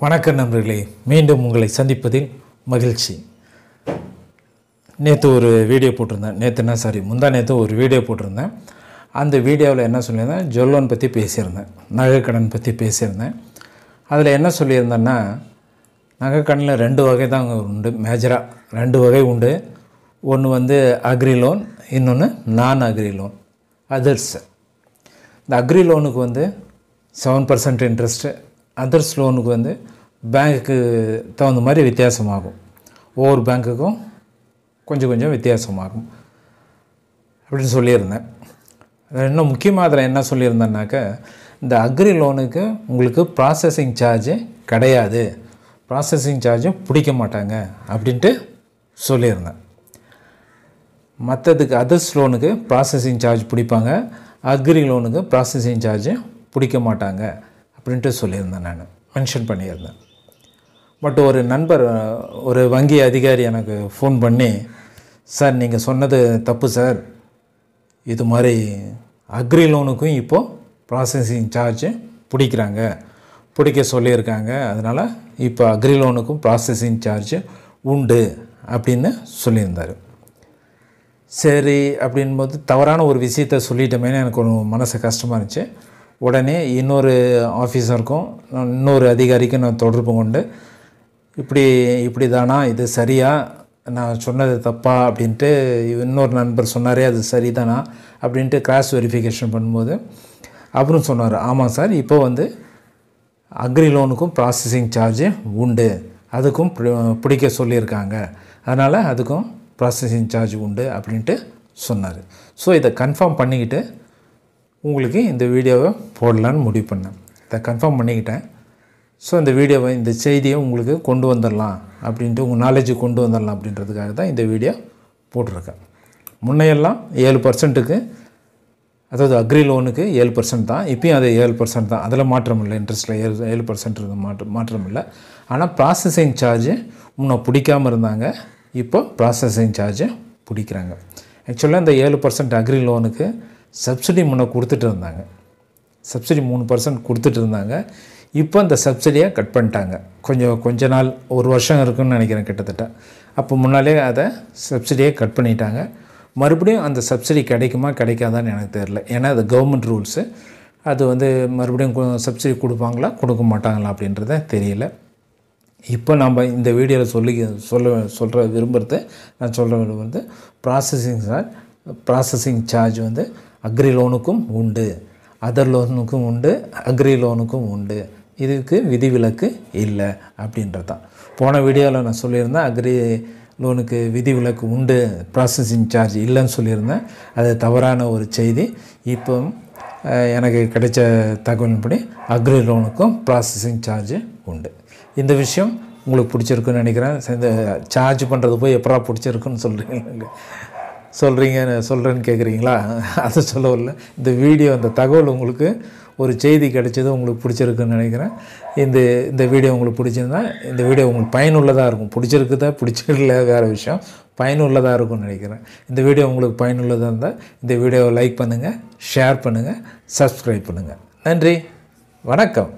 வணக்க நண்பர்களே மீண்டும் உங்களை சந்திப்பதில் மகிழ்ச்சி நேற்று ஒரு வீடியோ போட்டிருந்தேன் நேற்று என்ன சாரி முந்தா நேற்று ஒரு வீடியோ போட்டிருந்தேன் அந்த வீடியோவில் என்ன சொல்லியிருந்தேன் ஜொல்லோன் பற்றி பேசியிருந்தேன் நகைக்கடன் பற்றி பேசியிருந்தேன் அதில் என்ன சொல்லியிருந்தேன்னா நகைக்கடனில் ரெண்டு வகை தான் உண்டு மேஜராக ரெண்டு வகை உண்டு ஒன்று வந்து அக்ரி லோன் இன்னொன்று நான் அக்ரி லோன் அதர்ஸ் இந்த அக்ரி லோனுக்கு வந்து செவன் பர்சன்ட் இன்ட்ரெஸ்ட்டு அதர்ஸ் லோனுக்கு வந்து பேங்க்குக்கு தகுந்த மாதிரி வித்தியாசமாகும் ஒவ்வொரு பேங்க்குக்கும் கொஞ்சம் கொஞ்சம் வித்தியாசமாகும் அப்படின்னு சொல்லியிருந்தேன் இன்னும் முக்கியமாக அதில் என்ன சொல்லியிருந்தேன்னாக்க இந்த அக்ரி லோனுக்கு உங்களுக்கு ப்ராசஸிங் சார்ஜு கிடையாது ப்ராசஸிங் சார்ஜும் பிடிக்க மாட்டாங்க அப்படின்ட்டு சொல்லியிருந்தேன் மற்றதுக்கு அதர்ஸ் லோனுக்கு ப்ராசஸிங் சார்ஜ் பிடிப்பாங்க அக்ரி லோனுக்கு ப்ராசஸிங் சார்ஜும் பிடிக்க மாட்டாங்க அப்படின்ட்டு சொல்லியிருந்தேன் நான் மென்ஷன் பண்ணியிருந்தேன் பட் ஒரு நண்பர் ஒரு வங்கி அதிகாரி எனக்கு ஃபோன் பண்ணி சார் நீங்கள் சொன்னது தப்பு சார் இது மாதிரி அக்ரி லோனுக்கும் இப்போது ப்ராசஸிங் சார்ஜு பிடிக்கிறாங்க பிடிக்க சொல்லியிருக்காங்க அதனால் இப்போ அக்ரி லோனுக்கும் ப்ராசஸிங் சார்ஜு உண்டு அப்படின்னு சொல்லியிருந்தார் சரி அப்படின்போது தவறான ஒரு விஷயத்த சொல்லிட்டோமேனு எனக்கு ஒரு மனசு கஷ்டமாக இருந்துச்சு உடனே இன்னொரு ஆஃபீஸருக்கும் இன்னொரு அதிகாரிக்கும் நான் தொடர்பு கொண்டு இப்படி இப்படி தானா இது சரியா நான் சொன்னது தப்பா அப்படின்ட்டு இன்னொரு நண்பர் சொன்னாரே அது சரி தானா அப்படின்ட்டு கிராஸ் வெரிஃபிகேஷன் பண்ணும்போது அப்புறம் சொன்னார் ஆமாம் சார் இப்போ வந்து அக்ரி லோனுக்கும் ப்ராசஸிங் சார்ஜு உண்டு அதுக்கும் பிடிக்க சொல்லியிருக்காங்க அதனால் அதுக்கும் ப்ராசஸிங் சார்ஜ் உண்டு அப்படின்ட்டு சொன்னார் ஸோ இதை கன்ஃபார்ம் பண்ணிக்கிட்டு உங்களுக்கு இந்த வீடியோவை போடலான்னு முடிவு பண்ணேன் இதை கன்ஃபார்ம் பண்ணிக்கிட்டேன் ஸோ இந்த வீடியோவை இந்த செய்தியை உங்களுக்கு கொண்டு வந்துடலாம் அப்படின்ட்டு உங்கள் நாலேஜு கொண்டு வந்துடலாம் அப்படின்றதுக்காக தான் இந்த வீடியோ போட்டிருக்கேன் முன்னையெல்லாம் ஏழு பர்சன்ட்டுக்கு அதாவது அக்ரி லோனுக்கு ஏழு பர்சன்ட் தான் இப்போயும் அது ஏழு பர்சன்ட் தான் அதில் மாற்றம் இல்லை இன்ட்ரெஸ்ட்டில் ஏழு ஏழு பர்சன்ட் மாற்ற மாற்றம் இல்லை ஆனால் ப்ராசஸிங் சார்ஜு முன்னே பிடிக்காமல் இருந்தாங்க இப்போ ப்ராசஸிங் சார்ஜை பிடிக்கிறாங்க ஆக்சுவலாக இந்த ஏழு பர்சன்ட் அக்ரி லோனுக்கு சப்சிடி முன்னே கொடுத்துட்டு இருந்தாங்க சப்சிடி மூணு பர்சன்ட் கொடுத்துட்டு இருந்தாங்க இப்போ அந்த சப்சிடியை கட் பண்ணிட்டாங்க கொஞ்சம் கொஞ்ச நாள் ஒரு வருஷம் இருக்குன்னு நினைக்கிறேன் கிட்டத்தட்ட அப்போ முன்னாலே அதை சப்சிடியை கட் பண்ணிட்டாங்க மறுபடியும் அந்த சப்சிடி கிடைக்குமா கிடைக்காதான்னு எனக்கு தெரில ஏன்னா அது கவர்மெண்ட் ரூல்ஸு அது வந்து மறுபடியும் சப்சிடி கொடுப்பாங்களா கொடுக்க மாட்டாங்களா அப்படின்றத தெரியல இப்போ நம்ம இந்த வீடியோவில் சொல்லி சொல்ல சொல்கிற விரும்புகிறது நான் சொல்கிற வந்து ப்ராசஸிங் சார் ப்ராசஸிங் சார்ஜ் வந்து அக்ரி லோனுக்கும் உண்டு அதர் லோனுக்கும் உண்டு அக்ரி லோனுக்கும் உண்டு இதுக்கு விதிவிலக்கு இல்லை அப்படின்றது தான் போன வீடியோவில் நான் சொல்லியிருந்தேன் அக்ரி லோனுக்கு விதிவிலக்கு உண்டு ப்ராசஸிங் சார்ஜ் இல்லைன்னு சொல்லியிருந்தேன் அது தவறான ஒரு செய்தி இப்போ எனக்கு கிடைச்ச தகவலின்படி அக்ரி லோனுக்கும் ப்ராசஸிங் சார்ஜ் உண்டு இந்த விஷயம் உங்களுக்கு பிடிச்சிருக்குன்னு நினைக்கிறேன் இந்த சார்ஜ் பண்ணுறது போய் எப்படா பிடிச்சிருக்குன்னு சொல்கிறீங்க சொல்கிறீங்கன்னு சொல்கிறேன்னு கேட்குறீங்களா அதை சொல்லவில்லை இந்த வீடியோ அந்த தகவல் உங்களுக்கு ஒரு செய்தி கிடைச்சது உங்களுக்கு பிடிச்சிருக்குன்னு நினைக்கிறேன் இந்த இந்த வீடியோ உங்களுக்கு பிடிச்சிருந்தா இந்த வீடியோ உங்களுக்கு பயனுள்ளதாக இருக்கும் பிடிச்சிருக்குதா பிடிச்சிருக்கல வேறு விஷயம் பயனுள்ளதாக இருக்கும்னு நினைக்கிறேன் இந்த வீடியோ உங்களுக்கு பயனுள்ளதாக இருந்தால் இந்த வீடியோவை லைக் பண்ணுங்கள் ஷேர் பண்ணுங்கள் சப்ஸ்கிரைப் பண்ணுங்கள் நன்றி வணக்கம்